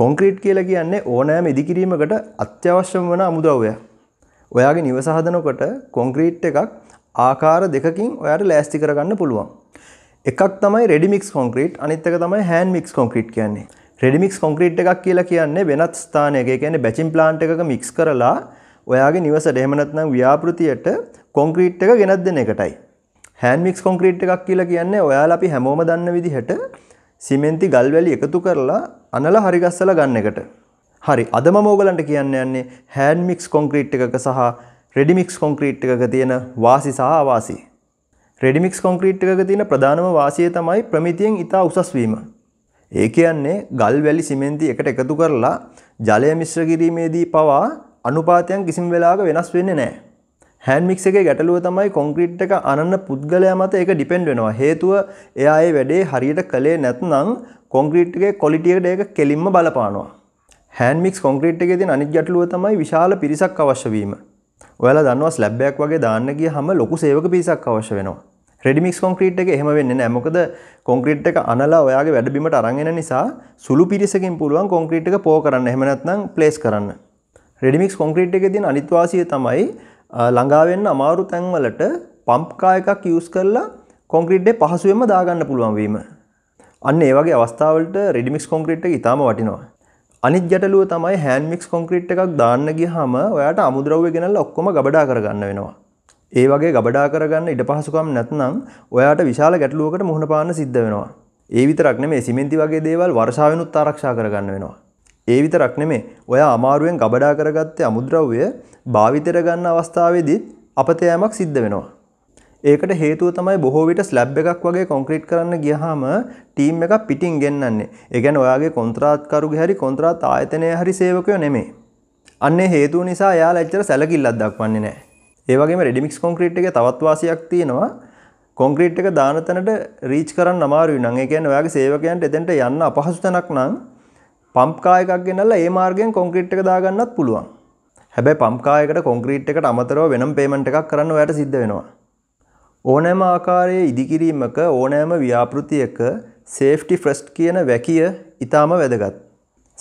Concrete කියලා කියන්නේ ඕනෑම ඉදිකිරීමකට අත්‍යවශ්‍ය වන අමුදව්වයක්. ඔයාගේ නිවස හදනකොට කොන්ක්‍රීට් එකක් ආකාර දෙකකින් ඔයාට ලෑස්ති කරගන්න පුළුවන්. එකක් තමයි රෙඩි මික්ස් කොන්ක්‍රීට් අනිත් එක තමයි හෑන්ඩ් මික්ස් කොන්ක්‍රීට් කියන්නේ. රෙඩි මික්ස් කොන්ක්‍රීට් එකක් කියලා කියන්නේ වෙනත් ස්ථානයක, ඒ කියන්නේ බැචින් ප්ලාන්ට් එකක මික්ස් කරලා ඔයාගේ නිවසට එහෙම නැත්නම් ව්‍යාපෘතියට කොන්ක්‍රීට් එක ගෙනත් දෙන එකටයි. හෑන්ඩ් මික්ස් කොන්ක්‍රීට් එකක් කියලා කියන්නේ ඔයාලා අපි හැමෝම දන්න විදිහට සිමෙන්ති ගල්වැලි එකතු කරලා අනල හරි ගස්සලා ගන්න එකට. හරි අද මම ඕගලන්ට කියන්න යන්නේ හෑන්ඩ් මික්ස් කොන්ක්‍රීට් එකක සහ රෙඩි මික්ස් කොන්ක්‍රීට් එකක තියෙන වාසි සහ අවාසි. රෙඩි මික්ස් කොන්ක්‍රීට් එකක තියෙන ප්‍රධානම වාසිය තමයි ප්‍රමිතියෙන් ඉතා උසස් වීම. ඒ කියන්නේ ගල් වැලි සිමෙන්ති එකට එකතු කරලා ජලය මිශ්‍ර කිරීමේදී පවා අනුපාතයන් කිසිම වෙලාවක වෙනස් වෙන්නේ නැහැ. හැන්මික් එක ගැටලුව තමයි කොන්ක්‍රීට් එක අනන්න පුද්ගලයා මත ඒක ඩිපෙන්ඩ් වෙනවා හේතුව එයා ඒ වැඩේ හරියට කළේ නැත්නම් කොන්ක්‍රීට් එකේ ක්වොලිටියකට ඒක කෙලින්ම බලපානවා හැන්මික්ස් කොන්ක්‍රීට් එකේ තියෙන අනිත් ගැටලුව තමයි විශාල පිරිසක් අවශ්‍ය වීම ඔයාලා දන්නවා ස්ලැබ් එකක් වගේ දාන්න ගියහම ලොකු සේවක පිරිසක් අවශ්‍ය වෙනවා රෙඩිමික්ස් කොන්ක්‍රීට් එක එහෙම වෙන්නේ නැහැ. මොකද කොන්ක්‍රීට් එක අනලා ඔයාගේ වැඩබිමට අරන් එන නිසා සුළු පිරිසකින් පුළුවන් කොන්ක්‍රීට් එක පෝ කරන්න. එහෙම නැත්නම් ප්ලේස් කරන්න. රෙඩිමික්ස් කොන්ක්‍රීට් එකේ තියෙන අනිත් වාසිය තමයි ළඟාවෙන්න අමාරු තැන්වලට පම්ප්කා එකක් යස් කරලා කොන්ක්‍රීට්ඩේ පහසුවෙන්ම දාගන්න පුළුවන් වීම. අන්න ඒ වගේ අවස්ථාවලට රෙඩිමික්ස් කොන්ක්‍රීට් එක ඉතාම වටිනවා. අනිත් ගැටලුව තමයි හෑන්මික්ස් කොන්ක්‍රීට් එකක් දාන්න ගියාම ඔයාට අමුද්‍රව්‍ය ගෙනල්ලා ඔක්කොම ගබඩා කරගන්න වෙනවා. ඒ වගේ ගබඩා කරගන්න ඉඩ පහසුකම් නැත්නම් ඔයාට විශාල ගැටලුවකට මුහුණ පාන්න සිද්ධ වෙනවා. ඒ විතරක් නෙමෙයි සිමෙන්ති වගේ දේවල් වර්ෂාවෙනුත් ආරක්ෂා කරගන්න වෙනවා. ඒ විතරක් නෙමේ ඔයා අමාරුවෙන් ගබඩා කරගත්තේ අමුද්‍රව්‍ය භාවිතයට ගන්න අවස්ථාවේදීත් අපතෑමක් සිද්ධ වෙනවා. ඒකට හේතුව තමයි බොහෝ විට ස්ලැබ් එකක් වගේ කොන්ක්‍රීට් කරන්න ගියහම ටීම් එකක් පිටින් ගෙන්නන්නේ. ඒ කියන්නේ ඔයාගේ කොන්ත්‍රාත්කරුගේ හරි කොන්ත්‍රාත් ආයතනය හරි සේවකයෝ නෙමෙයි. අන්නේ හේතුව නිසා එයාලා ඇත්තට සැලකිල්ලක් දක්වන්නේ නැහැ. ඒ වගේම රෙඩිමික්ස් කොන්ක්‍රීට් එකේ තවත් වාසියක් තියෙනවා. කොන්ක්‍රීට් එක දාන තැනට රීච් කරන්න අමාරුයි නම් ඒ කියන්නේ ඔයාගේ සේවකයන්ට එතෙන්ට යන්න අපහසු තැනක් නම් පම්කායකක් ගෙනල්ලා ඒ මාර්ගයෙන් කොන්ක්‍රීට් එක දාගන්නත් පුළුවන්. හැබැයි පම්කායකට කොන්ක්‍රීට් එකට අමතරව වෙනම පේමන්ට් එකක් කරන්න ඔයාට සිද්ධ වෙනවා. ඕනෑම ආකාරයේ ඉදිකිරීමක ඕනෑම ව්‍යාපෘතියක සේෆ්ටි ෆ්‍රස්ට් කියන වැකිය ඉතාම වැදගත්.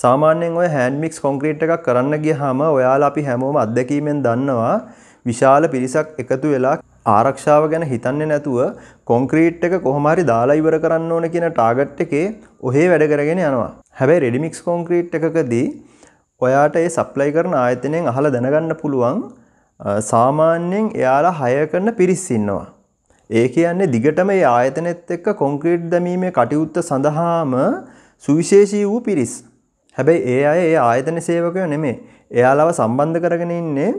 සාමාන්‍යයෙන් ඔය හෑන්මික්ස් කොන්ක්‍රීට් එකක් කරන්න ගියහම ඔයාලා අපි හැමෝම අත්දැකීමෙන් දන්නවා විශාල පිරිසක් එකතු වෙලා ආරක්ෂාව ගැන හිතන්නේ නැතුව කොන්ක්‍රීට් එක කොහොම හරි දාලා ඉවර කරන්න ඕන කියන ටාගට් එකේ ඔහේ වැඩ කරගෙන යනවා. හැබැයි රෙඩිමික්ස් කොන්ක්‍රීට් එකකදී ඔයාට ඒ සප්ලයි කරන ආයතනයෙන් අහලා දැනගන්න පුළුවන් සාමාන්‍යයෙන් එයාලා හය කරන පිරිස් ඉන්නවා. ඒ කියන්නේ දිගටම ඒ ආයතනෙත් එක්ක කොන්ක්‍රීට් දැමීමේ කටයුත්ත සඳහාම සුවිශේෂී වූ පිරිස්. හැබැයි ඒ අය ඒ ආයතන සේවකයෝ නෙමෙයි. එයාලව සම්බන්ධ කරගෙන ඉන්නේ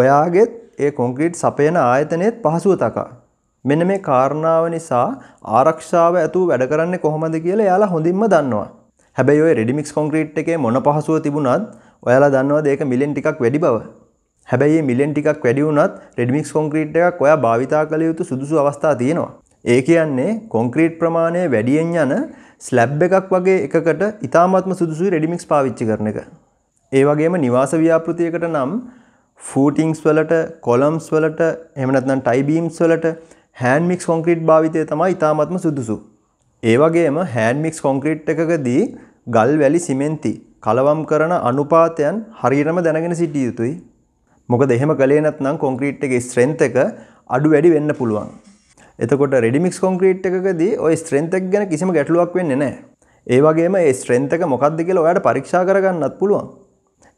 ඔයාගේ ඒ කොන්ක්‍රීට් සපයන ආයතනයේත් පහසුව තකා. මෙන්න මේ කාරණාව නිසා ආරක්ෂාව ඇතුව වැඩ කරන්නේ කොහොමද කියලා එයාලා හොඳින්ම දන්නවා. හැබැයි ඔය රෙඩිමික්ස් කොන්ක්‍රීට් එකේ මොන පහසුව තිබුණත් ඔයාලා දන්නවද ඒක මිලියන් ටිකක් වැඩි බව. හැබැයි මිලියන් ටිකක් වැඩි වුණත් රෙඩිමික්ස් කොන්ක්‍රීට් එකක් ඔයා භාවිතා කළ යුතු සුදුසු අවස්ථා තියෙනවා. ඒ කියන්නේ කොන්ක්‍රීට් ප්‍රමාණය වැඩියෙන් යන ස්ලැබ් එකක් වගේ එකකට ඉතාමත්ම සුදුසුයි රෙඩිමික්ස් පාවිච්චි කරන එක. ඒ වගේම නිවාස ව්‍යාපෘතියකට නම් ෆූටිංස් වලට කොලම්ස් වලට එහෙම නැත්නම් ටයි බීම්ස් වලට හෑන්ඩ් මික්ස් කොන්ක්‍රීට් භාවිතය තමයි ඉතාමත්ම සුදුසු. ඒ වගේම හෑන්ඩ් මික්ස් කොන්ක්‍රීට් එකකදී ගල් වැලි සිමෙන්ති කලවම් කරන අනුපාතයන් හරියටම දැනගෙන සිටිය යුතුයි. මොකද එහෙම කළේ නැත්නම් කොන්ක්‍රීට් එකේ ස්ට්‍රෙන්ත් එක අඩු වැඩි වෙන්න පුළුවන්. එතකොට රෙඩිමික්ස් කොන්ක්‍රීට් එකකදී ඔය ස්ට්‍රෙන්ත් එක ගැන කිසිම ගැටලුවක් වෙන්නේ නැහැ. ඒ වගේම ඒ ස්ට්‍රෙන්ත් එක මොකක්ද කියලා ඔයාලට පරීක්ෂා කරගන්නත් පුළුවන්.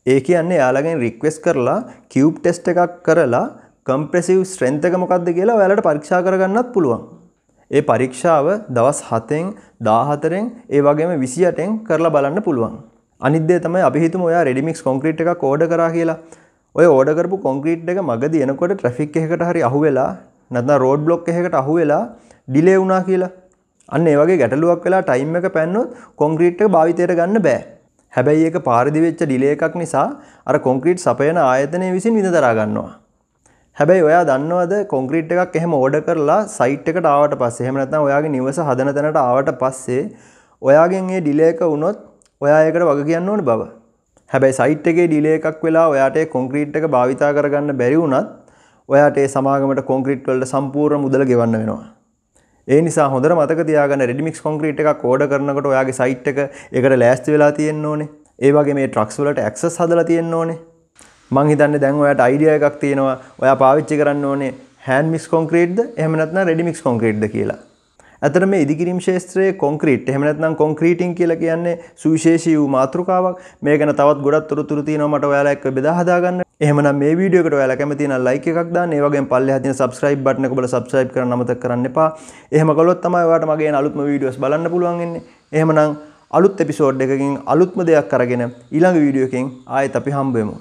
ඒ කියන්නේ යාලගෙන් රික්වෙස් කරලා කියව් ටෙස්ට් එකක් කරලා කම්ප්‍රෙසිව් ස්ට්‍රෙන්ත් එක මොකක්ද කියලා ඔයාලට පරීක්ෂා කරගන්නත් පුළුවන්. ඒ පරීක්ෂාව දවස් 7න් 14න් ඒ වගේම 28න් කරලා බලන්න පුළුවන්. අනිත් දේ තමයි අපි හිතමු ඔයා රෙඩි මික්ස් කොන්ක්‍රීට් එකක් ඕඩර් කරා කියලා. ඔය ඕඩර් කරපු කොන්ක්‍රීට් එක මගදී එනකොට ට්‍රැෆික් එකකට හරි අහුවෙලා නැත්නම් රෝඩ් බ්ලොක් එකකට අහුවෙලා ඩිලේ වුණා කියලා. අන්න ඒ වගේ ගැටලුවක් වෙලා ටයිම් එක පැන්නොත් කොන්ක්‍රීට් එක භාවිතයට ගන්න බෑ. හැබැයි ඒක පාරිදි වෙච්ච ඩිලේ එකක් නිසා අර කොන්ක්‍රීට් සපයන ආයතනය විසින් විඳ දරා ගන්නවා. හැබැයි ඔයා දන්නවද කොන්ක්‍රීට් එකක් එහෙම ඕඩර් කරලා සයිට් එකට ආවට පස්සේ එහෙම නැත්නම් ඔයාගේ නිවස හදන තැනට ආවට පස්සේ ඔයාගෙන් ඒ ඩිලේ එක වුණොත් ඔයා ඒකට වග කියන්න ඕන බව. හැබැයි සයිට් එකේ ඩිලේ එකක් වෙලා ඔයාට කොන්ක්‍රීට් එක භාවිතා කරගන්න බැරි වුණත් ඔයාට ඒ සමාගමට කොන්ක්‍රීට් වලට සම්පූර්ණ මුදල ගෙවන්න වෙනවා. ඒ නිසා හොඳට මතක තියාගන්න රෙඩිමික්ස් කොන්ක්‍රීට් එකක් ඕඩර් කරනකොට ඔයාගේ සයිට් එක ඒකට ලෑස්ති වෙලා තියෙන්න ඕනේ. ඒ වගේ මේ ට්‍රක්ස් වලට ඇක්සස් හදලා තියෙන්න ඕනේ. මං හිතන්නේ දැන් ඔයාට අයිඩියා එකක් තියෙනවා. ඔයා පාවිච්චි කරන්න ඕනේ හෑන්ඩ් මික්ස් කොන්ක්‍රීට්ද එහෙම නැත්නම් රෙඩිමික්ස් කොන්ක්‍රීට්ද කියලා. ඇතර මේ ඉදිකිරීම් ශේත්‍රයේ කොන්ක්‍රීට් එහෙමනත්නම් කොන්ක්‍රීටින් කියලා කියන්නේ සුවිශේෂී වූ මාතෘකාවක් මේ ගැන තවත් ගොඩක් තොරතුරු තියෙනවා මට ඔයාලා එක්ක බෙදා හදාගන්න එහෙමනම් මේ වීඩියෝ එකට ඔයාලා කැමති නම් ලයික් එකක් දාන්න. ඒ වගේම පල්ලෙහා තියෙන subscribe button එක ඔබලා subscribe කරන්න අමතක කරන්න එපා. එහෙම කළොත් තමයි ඔයාලට මගේ අලුත්ම වීඩියෝස් බලන්න පුළුවන් වෙන්නේ. එහෙමනම් අලුත් එපිසෝඩ් එකකින් අලුත්ම දෙයක් අරගෙන ඊළඟ වීඩියෝ එකෙන් ආයෙත් අපි හම්බ වෙමු.